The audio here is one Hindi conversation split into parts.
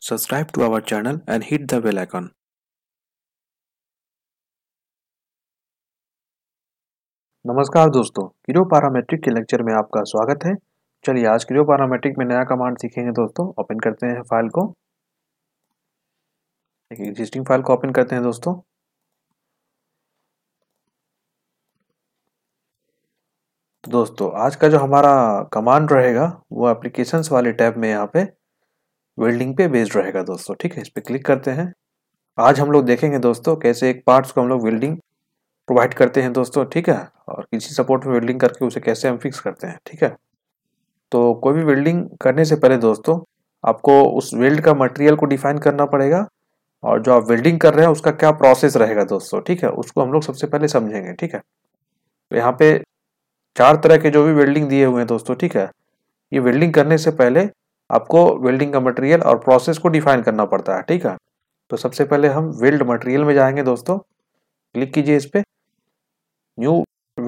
Subscribe to our channel and hit the bell icon. नमस्कार दोस्तों किलो पैरामेट्रिक के लेक्चर में आपका स्वागत है चलिए आज किलो पैरामेट्रिक में नया कमांड सीखेंगे दोस्तों ओपन करते हैं फाइल को एक एग्जिस्टिंग फाइल को ओपन करते हैं दोस्तों दोस्तों आज का जो हमारा कमांड रहेगा वो एप्लीकेशंस वाले टैब में यहाँ पे वेल्डिंग पे बेस्ड रहेगा दोस्तों ठीक है इस पर क्लिक करते हैं आज हम लोग देखेंगे दोस्तों कैसे एक पार्ट्स को हम लोग वेल्डिंग प्रोवाइड करते हैं दोस्तों ठीक है और किसी सपोर्ट में वेल्डिंग करके उसे कैसे हम फिक्स करते हैं ठीक है तो कोई भी वेल्डिंग करने से पहले दोस्तों आपको उस वेल्ड का मटेरियल को डिफाइन करना पड़ेगा और जो आप वेल्डिंग कर रहे हैं उसका क्या प्रोसेस रहेगा दोस्तों ठीक है उसको हम लोग सबसे पहले समझेंगे ठीक है तो यहाँ पे चार तरह के जो भी वेल्डिंग दिए हुए हैं दोस्तों ठीक है ये वेल्डिंग करने से पहले आपको वेल्डिंग का मटेरियल और प्रोसेस को डिफाइन करना पड़ता है ठीक है तो सबसे पहले हम वेल्ड मटेरियल में जाएंगे दोस्तों क्लिक कीजिए इस पर न्यू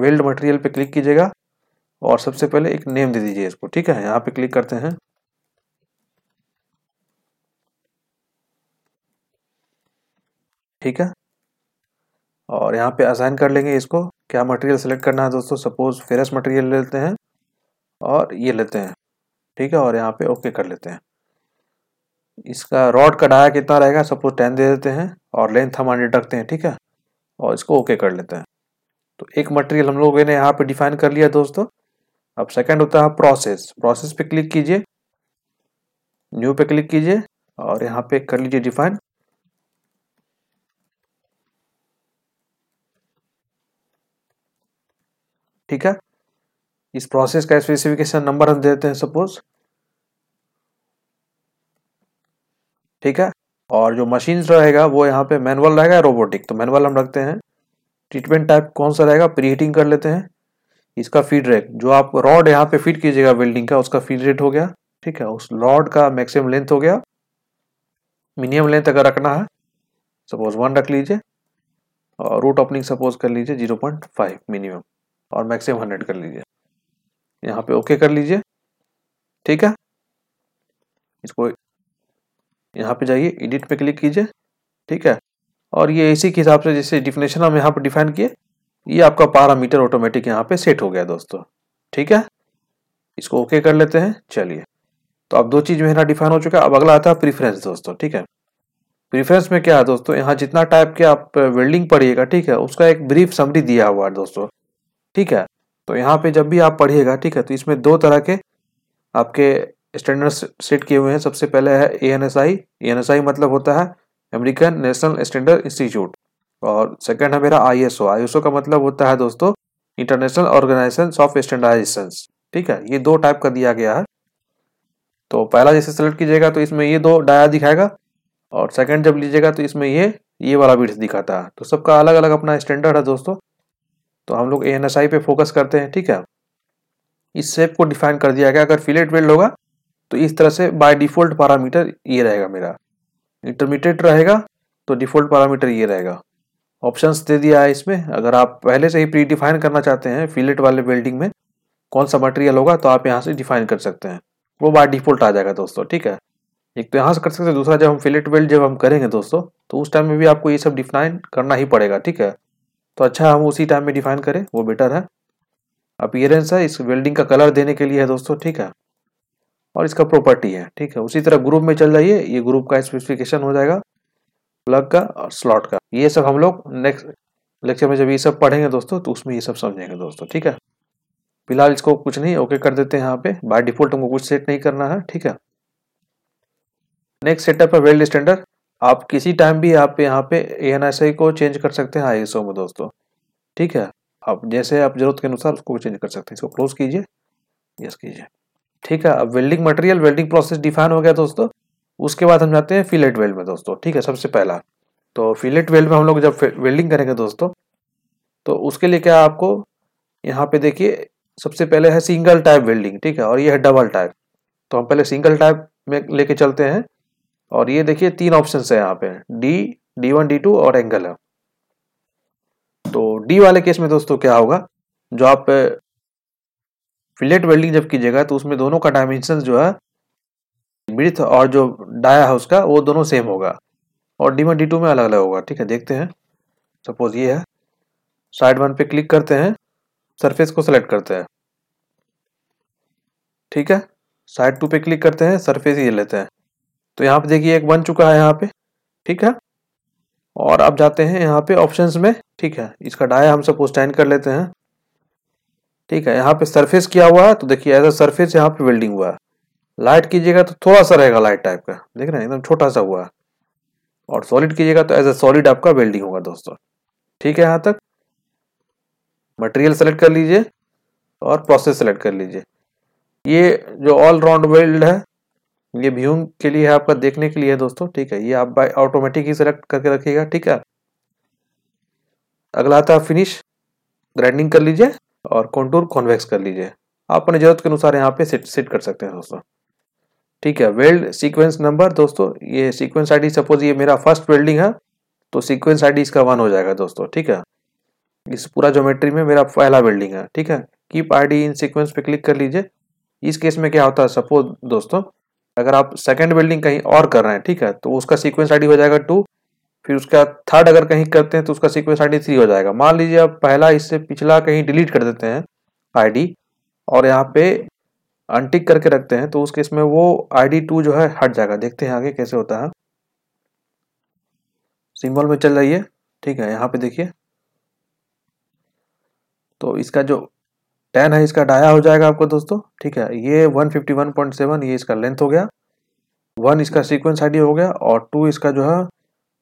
वेल्ड मटेरियल पे क्लिक कीजिएगा और सबसे पहले एक नेम दे दीजिए इसको ठीक है यहाँ पे क्लिक करते हैं ठीक है और यहाँ पे असाइन कर लेंगे इसको क्या मटेरियल सेलेक्ट करना है दोस्तों सपोज फेरस मटेरियल लेते हैं और ये लेते हैं ठीक है और यहाँ पे ओके कर लेते हैं इसका रॉड का डाया कितना रहेगा सपोज टेन दे देते हैं और लेंथ हम हंड्रेड रखते हैं ठीक है और इसको ओके कर लेते हैं तो एक मटेरियल हम लोगों ने यहाँ पे डिफाइन कर लिया दोस्तों अब सेकंड होता है प्रोसेस प्रोसेस पे क्लिक कीजिए न्यू पे क्लिक कीजिए और यहाँ पे कर लीजिए डिफाइन ठीक है इस प्रोसेस का स्पेसिफिकेशन नंबर हम देते हैं सपोज ठीक है और जो मशीन रहेगा वो यहाँ पे मैनुअल रहेगा रोबोटिक तो मैनुअल हम रखते हैं ट्रीटमेंट टाइप कौन सा रहेगा प्री हीटिंग कर लेते हैं इसका फीड रेट जो आप रॉड यहाँ पे फीड कीजिएगा वेल्डिंग का उसका फीड रेट हो गया ठीक है उस रॉड का मैक्सिमम लेंथ हो गया मिनिमम लेंथ अगर रखना है सपोज वन रख लीजिए और रूट ओपनिंग सपोज कर लीजिए जीरो पॉइंट फाइव मिनिमम और मैक्सिमम हंड्रेड कर लीजिए यहाँ पे ओके कर लीजिए ठीक है इसको यहाँ पे जाइए एडिट पे क्लिक कीजिए ठीक है और ये इसी के हिसाब से जैसे डिफिनेशन हम यहाँ पर डिफाइन किए ये आपका पारामीटर ऑटोमेटिक यहाँ पे सेट हो गया दोस्तों ठीक है इसको ओके कर लेते हैं चलिए तो अब दो चीज़ में ना डिफाइन हो चुका है अब अगला आता है प्रीफ्रेंस दोस्तों ठीक है प्रीफरेंस में क्या है दोस्तों यहाँ जितना टाइप के आप वेल्डिंग पढ़िएगा ठीक है उसका एक ब्रीफ समरी दिया हुआ है दोस्तों ठीक है तो यहाँ पे जब भी आप पढ़िएगा ठीक है तो इसमें दो तरह के आपके स्टैंडर्ड सेट किए हुए हैं सबसे पहले है A N S I A N S I मतलब होता है अमेरिकन नेशनल स्टैंडर्ड इंस्टीट्यूट और सेकंड है मेरा I S O I S O का मतलब होता है दोस्तों इंटरनेशनल ऑर्गेनाइजेशन ऑफ स्टैंडर्डाइजेशन ठीक है ये दो टाइप का दिया गया है तो पहला जैसे सेलेक्ट कीजिएगा तो इसमें ये दो डाया दिखाएगा और सेकंड जब लीजिएगा तो इसमें ये ये वाला बिट्स दिखाता है तो सबका अलग अलग अपना स्टैंडर्ड है दोस्तों तो हम लोग ए एन एस आई पे फोकस करते हैं ठीक है इस सेप को डिफाइन कर दिया गया अगर फिलेट वेल्ड होगा तो इस तरह से बाय डिफॉल्ट पैरामीटर ये रहेगा मेरा इंटरमीडिएट रहेगा तो डिफॉल्ट पैरामीटर ये रहेगा ऑप्शंस दे दिया है इसमें अगर आप पहले से ही प्री डिफाइन करना चाहते हैं फिलेट वाले वेल्डिंग में कौन सा मटेरियल होगा तो आप यहाँ से डिफाइन कर सकते हैं वो बाय डिफॉल्ट आ जाएगा दोस्तों ठीक है एक तो यहाँ से कर सकते हैं दूसरा जब हम फिलेट वेल्ड जब हम करेंगे दोस्तों तो उस टाइम में भी आपको ये सब डिफाइन करना ही पड़ेगा ठीक है तो अच्छा हम उसी टाइम में डिफाइन करें वो बेटर है अपियरेंस है इस वेल्डिंग का कलर देने के लिए है दोस्तों ठीक है और इसका प्रॉपर्टी है ठीक है उसी तरह ग्रुप में चल जाइए ये ग्रुप का स्पेसिफिकेशन हो जाएगा प्लग का और स्लॉट का ये सब हम लोग नेक्स्ट लेक्चर में जब ये सब पढ़ेंगे दोस्तों तो उसमें ये सब समझेंगे दोस्तों ठीक है फिलहाल इसको कुछ नहीं ओके कर देते हैं यहाँ पे बाय डिफॉल्ट हमको कुछ सेट नहीं करना है ठीक है नेक्स्ट सेटअप है वेल्ड स्टैंडर्ड आप किसी टाइम भी आप यहाँ पे ए एन एस आई को चेंज कर सकते हैं आई एस ओ में दोस्तों ठीक है आप जैसे आप जरूरत के अनुसार उसको चेंज कर सकते हैं इसको क्लोज कीजिए यस कीजिए ठीक है अब welding material welding process define हो गया दोस्तों उसके बाद हम जाते हैं फिलेट वेल्ड में दोस्तों ठीक है सबसे पहला तो फिलेट वेल्ड में हम लोग जब वेल्डिंग करेंगे दोस्तों तो उसके लिए क्या आपको यहाँ पे देखिए सबसे पहले है सिंगल टाइप वेल्डिंग ठीक है और ये है डबल टाइप तो हम पहले सिंगल टाइप में लेके चलते हैं और ये देखिए तीन ऑप्शन है यहाँ पे D D one D two और एंगल है तो डी वाले केस में दोस्तों क्या होगा जो आप फिलेट वेल्डिंग जब कीजिएगा तो उसमें दोनों का डायमेंशन जो है ब्रिथ और जो डाया है उसका वो दोनों सेम होगा और डी वन डी टू में अलग अलग होगा ठीक है देखते हैं सपोज ये है साइड वन पे क्लिक करते हैं सरफेस को सेलेक्ट करते हैं ठीक है साइड टू पे क्लिक करते हैं सरफेस ये लेते हैं तो यहाँ पे देखिए एक बन चुका है यहाँ पे ठीक है और अब जाते हैं यहाँ पे ऑप्शंस में ठीक है इसका डाया हम सबको स्टैंड कर लेते हैं ठीक है यहाँ पे सरफेस किया हुआ है तो देखिए एज अ सरफेस यहाँ पे वेल्डिंग हुआ है लाइट कीजिएगा तो थोड़ा सा रहेगा लाइट टाइप का देख रहे हैं एकदम छोटा सा हुआ है और सॉलिड कीजिएगा तो एज अ सॉलिड आपका वेल्डिंग होगा दोस्तों ठीक है यहाँ तक मटेरियल सेलेक्ट कर लीजिए और प्रोसेस सेलेक्ट कर लीजिए ये जो ऑल राउंड वेल्ड है ये व्यूंग के लिए आपका देखने के लिए है दोस्तों ठीक है ये आप बाय ऑटोमेटिक ही सेलेक्ट करके रखिएगा ठीक है अगला आता है फिनिश ग्राइंडिंग कर लीजिए और कॉन्टूर कॉन्वेक्स कर लीजिए आप अपनी जरूरत के अनुसार यहाँ पे सेट सेट कर सकते हैं दोस्तों ठीक है वेल्ड सीक्वेंस नंबर दोस्तों ये सीक्वेंस आईडी सपोज ये मेरा फर्स्ट वेल्डिंग है तो सीक्वेंस आईडी इसका वन हो जाएगा दोस्तों ठीक है इस पूरा ज्योमेट्री में मेरा पहला वेल्डिंग है ठीक है कीप आईडी इन सीक्वेंस पे क्लिक कर लीजिए इस केस में क्या होता है सपोज दोस्तों अगर आप सेकेंड बिल्डिंग कहीं और कर रहे हैं ठीक है तो उसका सीक्वेंस आईडी हो जाएगा टू फिर बाद थर्ड अगर कहीं करते हैं तो उसका सीक्वेंस आईडी थ्री हो जाएगा मान लीजिए आप पहला इससे पिछला कहीं डिलीट कर देते हैं आईडी और यहाँ पे अनटिक करके रखते हैं तो उस केस में वो आईडी टू जो है हट जाएगा देखते हैं आगे कैसे होता है सिंबल में चल जाइए ठीक है यहाँ पे देखिए तो इसका जो टेन है इसका डाया हो जाएगा आपको दोस्तों ठीक है ये 151.7 ये इसका लेंथ हो गया वन इसका सीक्वेंस आईडी हो गया और टू इसका जो है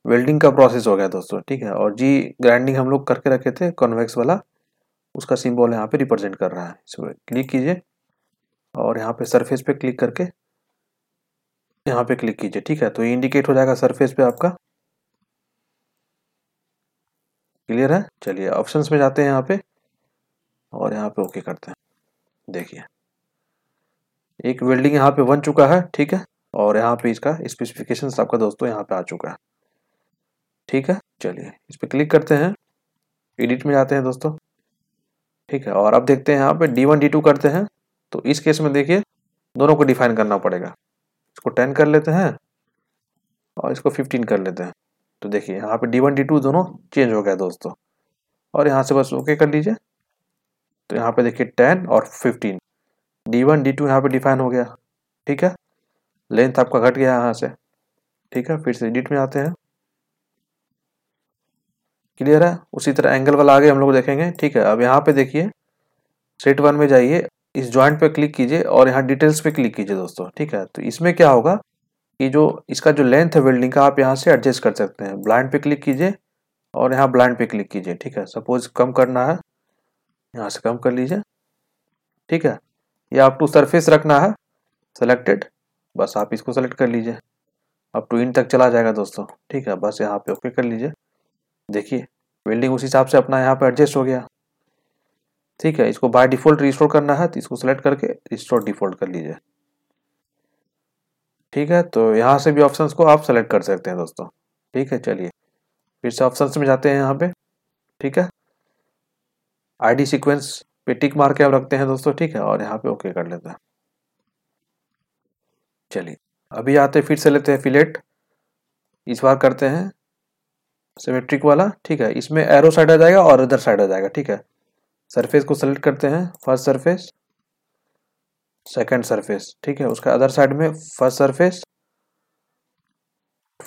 वेल्डिंग का प्रोसेस हो गया दोस्तों ठीक है और जी ग्राइंडिंग हम लोग करके रखे थे कॉन्वेक्स वाला उसका सिंबल यहाँ पे रिप्रेजेंट कर रहा है इस क्लिक कीजिए और यहाँ पे सरफेस पे क्लिक करके यहाँ पे क्लिक कीजिए ठीक है तो ये इंडिकेट हो जाएगा सरफेस पे आपका क्लियर है चलिए ऑप्शंस में जाते हैं यहाँ पे और यहाँ पे ओके करते हैं देखिए एक वेल्डिंग यहाँ पे बन चुका है ठीक है और यहाँ पे इसका स्पेसिफिकेशन आपका दोस्तों यहाँ पे आ चुका है ठीक है चलिए इस पर क्लिक करते हैं एडिट में जाते हैं दोस्तों ठीक है और अब देखते हैं यहाँ पे डी वन डी टू करते हैं तो इस केस में देखिए दोनों को डिफाइन करना पड़ेगा इसको टेन कर लेते हैं और इसको फिफ्टीन कर लेते हैं तो देखिए यहाँ पे डी वन डी टू दोनों चेंज हो गया दोस्तों और यहाँ से बस ओके कर लीजिए तो यहाँ पे देखिए टेन और fifteen D one D two यहाँ पे डिफाइन हो गया ठीक है लेंथ आपका घट गया यहाँ से ठीक है फिर से एडिट में आते हैं क्लियर है उसी तरह एंगल वाला आगे हम लोग देखेंगे ठीक है अब यहाँ पे देखिए सेट वन में जाइए इस जॉइंट पे क्लिक कीजिए और यहाँ डिटेल्स पे क्लिक कीजिए दोस्तों ठीक है तो इसमें क्या होगा कि जो इसका जो लेंथ है वेल्डिंग का आप यहाँ से एडजस्ट कर सकते हैं ब्लाइंड पे क्लिक कीजिए और यहाँ ब्लाइंड पे क्लिक कीजिए ठीक है सपोज कम करना है यहाँ से कम कर लीजिए ठीक है ये आप टू सरफेस रखना है सेलेक्टेड बस आप इसको सेलेक्ट कर लीजिए अब टू इन तक चला जाएगा दोस्तों ठीक है बस यहाँ पे ओके कर लीजिए देखिए वेल्डिंग उस हिसाब से अपना यहाँ पे एडजस्ट हो गया ठीक है इसको बाय डिफ़ॉल्ट रिस्टोर करना है तो इसको सेलेक्ट करके रिस्टोर डिफ़ॉल्ट कर लीजिए ठीक है तो यहाँ से भी ऑप्शंस को आप सेलेक्ट कर सकते हैं दोस्तों ठीक है चलिए फिर से ऑप्शंस में जाते हैं यहाँ पे ठीक है आईडी सीक्वेंस पे टिक मार के आप रखते हैं दोस्तों ठीक है और यहाँ पे ओके कर लेते हैं चलिए अभी आते फिर से लेते हैं फिलेट इस बार करते हैं सिमेट्रिक वाला ठीक है इसमें एरो साइड आ जाएगा और अदर साइड आ जाएगा ठीक है सरफेस को सेलेक्ट करते हैं फर्स्ट सरफेस सेकंड सरफेस ठीक है उसका अदर साइड में फर्स्ट सरफेस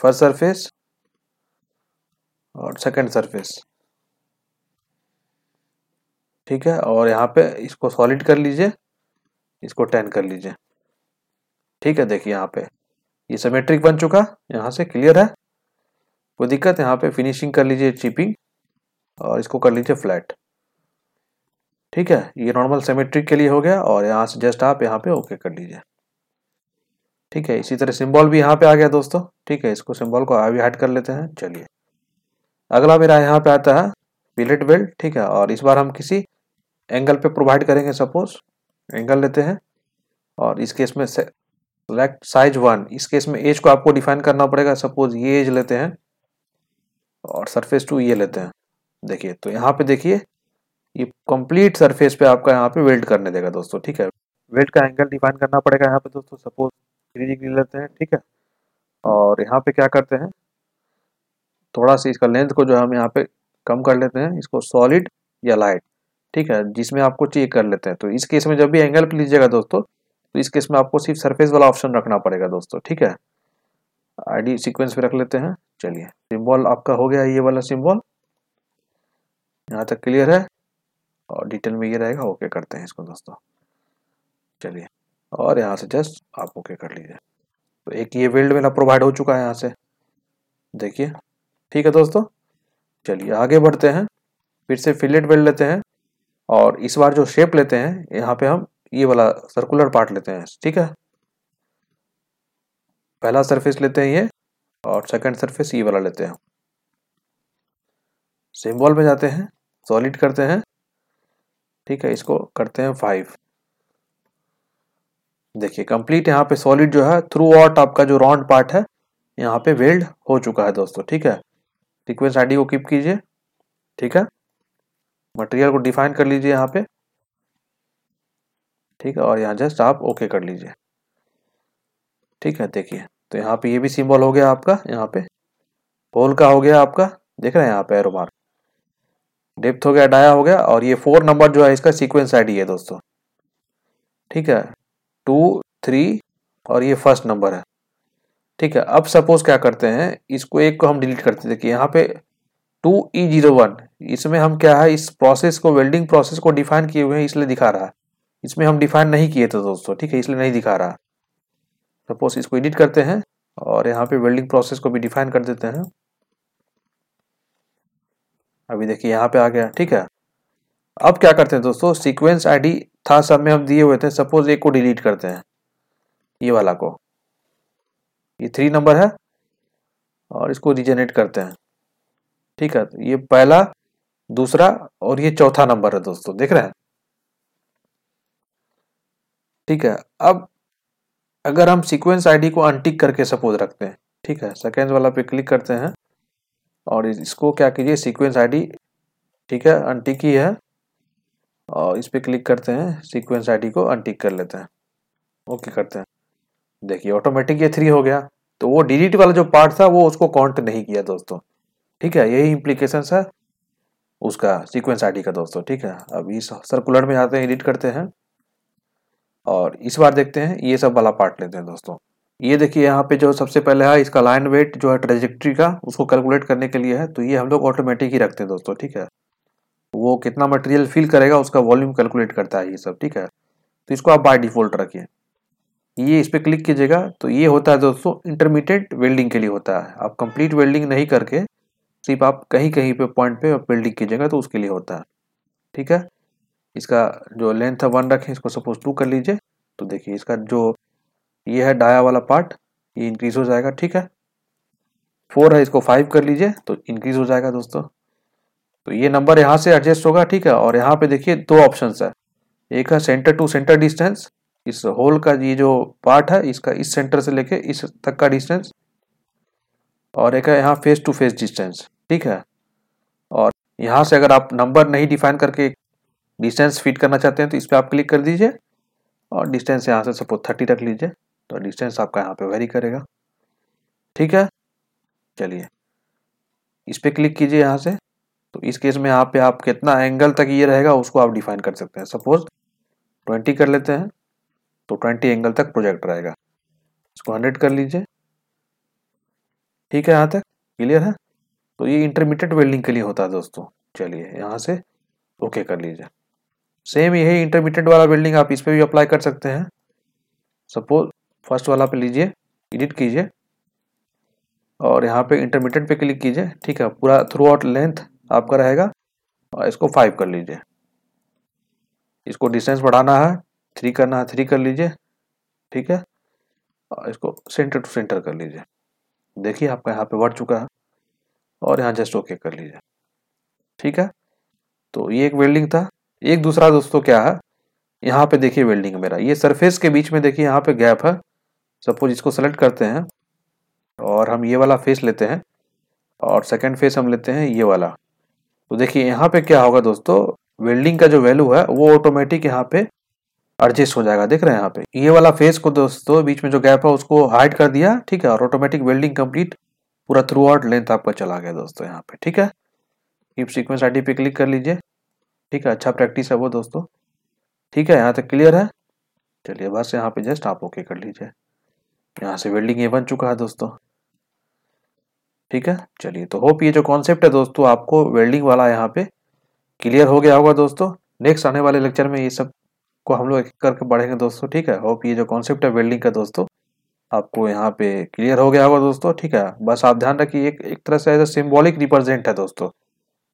फर्स्ट सरफेस और सेकंड सरफेस ठीक है और यहाँ पे इसको सॉलिड कर लीजिए इसको टेन कर लीजिए ठीक है देखिए यहाँ पे ये समेट्रिक बन चुका यहाँ से क्लियर है कोई दिक्कत यहाँ पे फिनिशिंग कर लीजिए चिपिंग और इसको कर लीजिए फ्लैट ठीक है ये नॉर्मल सेमेट्रिक के लिए हो गया और यहाँ से जस्ट आप यहाँ पे ओके कर लीजिए ठीक है इसी तरह सिंबल भी यहाँ पे आ गया दोस्तों ठीक है इसको सिंबल को अभी हाइड कर लेते हैं चलिए अगला मेरा यहाँ पे आता है पिलेट बेल्ट ठीक है और इस बार हम किसी एंगल पे प्रोवाइड करेंगे सपोज एंगल लेते हैं और इस केस में सेलेक्ट साइज वन इस केस में एज को आपको डिफाइन करना पड़ेगा सपोज ये एज लेते हैं और सरफेस टू ये लेते हैं देखिए तो यहाँ पे देखिए ये कंप्लीट सरफेस पे आपका यहाँ पे वेल्ड करने देगा दोस्तों ठीक है वेल्ड का एंगल डिफाइन करना पड़ेगा यहाँ पे दोस्तों सपोज थ्री डिग्री लेते हैं ठीक है और यहाँ पे क्या करते हैं थोड़ा सा इसका लेंथ को जो हम यहाँ पे कम कर लेते हैं इसको सॉलिड या लाइट ठीक है जिसमें आपको चेक कर लेते हैं तो इस केस में जब भी एंगल पर लीजिएगा दोस्तों तो इस केस में आपको सिर्फ सरफेस वाला ऑप्शन रखना पड़ेगा दोस्तों ठीक है आईडी सीक्वेंस भी रख लेते हैं चलिए सिंबल आपका हो गया ये वाला सिंबल यहाँ तक क्लियर है और डिटेल में ये रहेगा ओके करते हैं इसको दोस्तों चलिए और यहाँ से जस्ट आप ओके कर लीजिए तो एक ये वेल्ड मेरा प्रोवाइड हो चुका है यहाँ से देखिए ठीक है दोस्तों चलिए आगे बढ़ते हैं फिर से फिलेट वेल्ड लेते हैं और इस बार जो शेप लेते हैं यहाँ पे हम ये वाला सर्कुलर पार्ट लेते हैं ठीक है पहला सरफेस लेते हैं ये और सेकंड सरफेस ये वाला लेते हैं सिंबल में जाते हैं सॉलिड करते हैं ठीक है इसको करते हैं फाइव देखिए कंप्लीट यहाँ पे सॉलिड जो है थ्रू आउट आपका जो राउंड पार्ट है यहाँ पे वेल्ड हो चुका है दोस्तों ठीक है सिक्वेंस आईडी को कीप कीजिए ठीक है मटेरियल को डिफाइन कर लीजिए यहाँ पे ठीक है और यहाँ जस्ट आप ओके कर लीजिए ठीक है देखिए तो यहाँ पे ये भी सिंबल हो गया आपका यहाँ पे होल का हो गया आपका देख रहे हैं यहाँ पे एरो मार्क डेप्थ हो गया डाया हो गया और ये फोर नंबर जो है इसका सीक्वेंस आईडी है दोस्तों ठीक है टू थ्री और ये फर्स्ट नंबर है ठीक है अब सपोज क्या करते हैं इसको एक को हम डिलीट करते हैं देखिए यहाँ पे टू ई जीरो वन इसमें हम क्या है इस प्रोसेस को वेल्डिंग प्रोसेस को डिफाइन किए हुए हैं इसलिए दिखा रहा है इसमें हम डिफाइन नहीं किए थे दोस्तों ठीक है इसलिए नहीं दिखा रहा सपोज इसको एडिट करते हैं और यहाँ पे वेल्डिंग प्रोसेस को भी डिफाइन कर देते हैं अभी देखिए यहाँ पे आ गया ठीक है अब क्या करते हैं दोस्तों सिक्वेंस आई था सब में हम दिए हुए थे सपोज एक को डिलीट करते हैं ये वाला को ये थ्री नंबर है और इसको रिजेनेट करते हैं ठीक है ये पहला दूसरा और ये चौथा नंबर है दोस्तों देख रहे हैं ठीक है अब अगर हम सीक्वेंस आईडी को अनटिक करके सपोज रखते हैं ठीक है सेकेंड वाला पे क्लिक करते हैं और इसको क्या कीजिए सीक्वेंस आईडी ठीक है अनटिक ही है और इस पर क्लिक करते हैं सीक्वेंस आईडी को अनटिक कर लेते हैं ओके करते हैं देखिए ऑटोमेटिक ये थ्री हो गया तो वो डिलीट वाला जो पार्ट था वो उसको काउंट नहीं किया दोस्तों ठीक है यही इम्प्लीकेशन है उसका सीक्वेंस आईडी का दोस्तों ठीक है अब इस सर्कुलर में जाते हैं एडिट करते हैं और इस बार देखते हैं ये सब वाला पार्ट लेते हैं दोस्तों ये देखिए यहाँ पे जो सबसे पहले है इसका लाइन वेट जो है ट्रेजेक्ट्री का उसको कैलकुलेट करने के लिए है तो ये हम लोग ऑटोमेटिक ही रखते हैं दोस्तों ठीक है वो कितना मटेरियल फिल करेगा उसका वॉल्यूम कैलकुलेट करता है ये सब ठीक है तो इसको आप बाय डिफॉल्ट रखिए ये इस पर क्लिक कीजिएगा तो ये होता है दोस्तों इंटरमीडिएट वेल्डिंग के लिए होता है आप कंप्लीट वेल्डिंग नहीं करके सिर्फ तो आप कहीं कहीं पे पॉइंट पे बिल्डिंग कीजिएगा तो उसके लिए होता है ठीक है इसका जो लेंथ है वन रखें इसको सपोज टू कर लीजिए तो देखिए इसका जो ये है डाया वाला पार्ट ये इंक्रीज हो जाएगा ठीक है फोर है इसको फाइव कर लीजिए तो इंक्रीज हो जाएगा दोस्तों तो ये नंबर यहाँ से एडजस्ट होगा ठीक है और यहाँ पे देखिए दो ऑप्शन है एक है सेंटर टू सेंटर डिस्टेंस इस होल का ये जो पार्ट है इसका इस सेंटर से लेके इस तक का डिस्टेंस और एक है यहाँ फेस टू फेस डिस्टेंस ठीक है और यहाँ से अगर आप नंबर नहीं डिफाइन करके डिस्टेंस फिट करना चाहते हैं तो इस पर आप क्लिक कर दीजिए और डिस्टेंस यहाँ से सपोज थर्टी रख लीजिए तो डिस्टेंस आपका यहाँ पे वेरी करेगा ठीक है चलिए इस पर क्लिक कीजिए यहाँ से तो इस केस में यहाँ पे आप कितना एंगल तक ये रहेगा उसको आप डिफाइन कर सकते हैं सपोज ट्वेंटी कर लेते हैं तो ट्वेंटी एंगल तक प्रोजेक्ट रहेगा इसको हंड्रेड कर लीजिए ठीक है यहाँ तक क्लियर है तो ये इंटरमीडिएट वेल्डिंग के लिए होता है दोस्तों चलिए यहाँ से ओके कर लीजिए सेम यही इंटरमीडिएट वाला वेल्डिंग आप इस पर भी अप्लाई कर सकते हैं सपोज फर्स्ट वाला पे लीजिए एडिट कीजिए और यहाँ पे इंटरमीडिएट पे क्लिक कीजिए ठीक है पूरा थ्रू आउट लेंथ आपका रहेगा और इसको फाइव कर लीजिए इसको डिस्टेंस बढ़ाना है थ्री करना है थ्री कर लीजिए ठीक है और इसको सेंटर टू सेंटर कर लीजिए देखिए आपका यहाँ पे बढ़ चुका है और यहाँ जस्ट ओके कर लीजिए ठीक है तो ये एक वेल्डिंग था एक दूसरा दोस्तों क्या है यहाँ पे देखिए वेल्डिंग मेरा ये सरफेस के बीच में देखिए यहाँ पे गैप है सपोज इसको सेलेक्ट करते हैं और हम ये वाला फेस लेते हैं और सेकेंड फेस हम लेते हैं ये वाला तो देखिए यहाँ पे क्या होगा दोस्तों वेल्डिंग का जो वैल्यू है वो ऑटोमेटिक यहाँ पे एडजस्ट हो जाएगा देख रहे हैं यहाँ पे ये वाला फेस को दोस्तों बीच में जो गैप है उसको हाइड कर दिया ठीक है और ऑटोमेटिक वेल्डिंग कंप्लीट पूरा थ्रू आउट लेंथ आपका चला गया दोस्तों यहाँ पे ठीक है कीप सीक्वेंस आई पे क्लिक कर लीजिए ठीक है अच्छा प्रैक्टिस है वो दोस्तों ठीक है यहाँ तक क्लियर है चलिए बस यहाँ पे जस्ट आप ओके कर लीजिए यहाँ से वेल्डिंग ये बन चुका है दोस्तों ठीक है चलिए तो होप ये जो कॉन्सेप्ट है दोस्तों आपको वेल्डिंग वाला यहाँ पे क्लियर हो गया होगा दोस्तों नेक्स्ट आने वाले लेक्चर में ये सब को हम लोग एक करके बढ़ेंगे दोस्तों ठीक है होप ये जो कॉन्सेप्ट है वेल्डिंग का दोस्तों आपको यहाँ पे क्लियर हो गया होगा दोस्तों ठीक है बस आप ध्यान रखिए एक एक तरह से एज अ सिम्बॉलिक रिप्रेजेंट है दोस्तों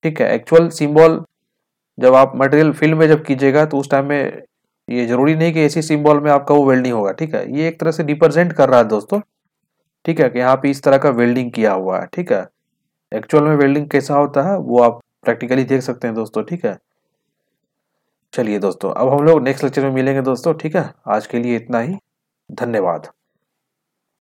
ठीक है एक्चुअल सिम्बॉल जब आप मटेरियल फिल्म में जब कीजिएगा तो उस टाइम में ये जरूरी नहीं कि ऐसी सिम्बॉल में आपका वो वेल्डिंग होगा ठीक है ये एक तरह से रिप्रेजेंट कर रहा है दोस्तों ठीक है कि यहाँ पे इस तरह का वेल्डिंग किया हुआ है ठीक है एक्चुअल में वेल्डिंग कैसा होता है वो आप प्रैक्टिकली देख सकते हैं दोस्तों ठीक है चलिए दोस्तों अब हम लोग नेक्स्ट लेक्चर में मिलेंगे दोस्तों ठीक है आज के लिए इतना ही धन्यवाद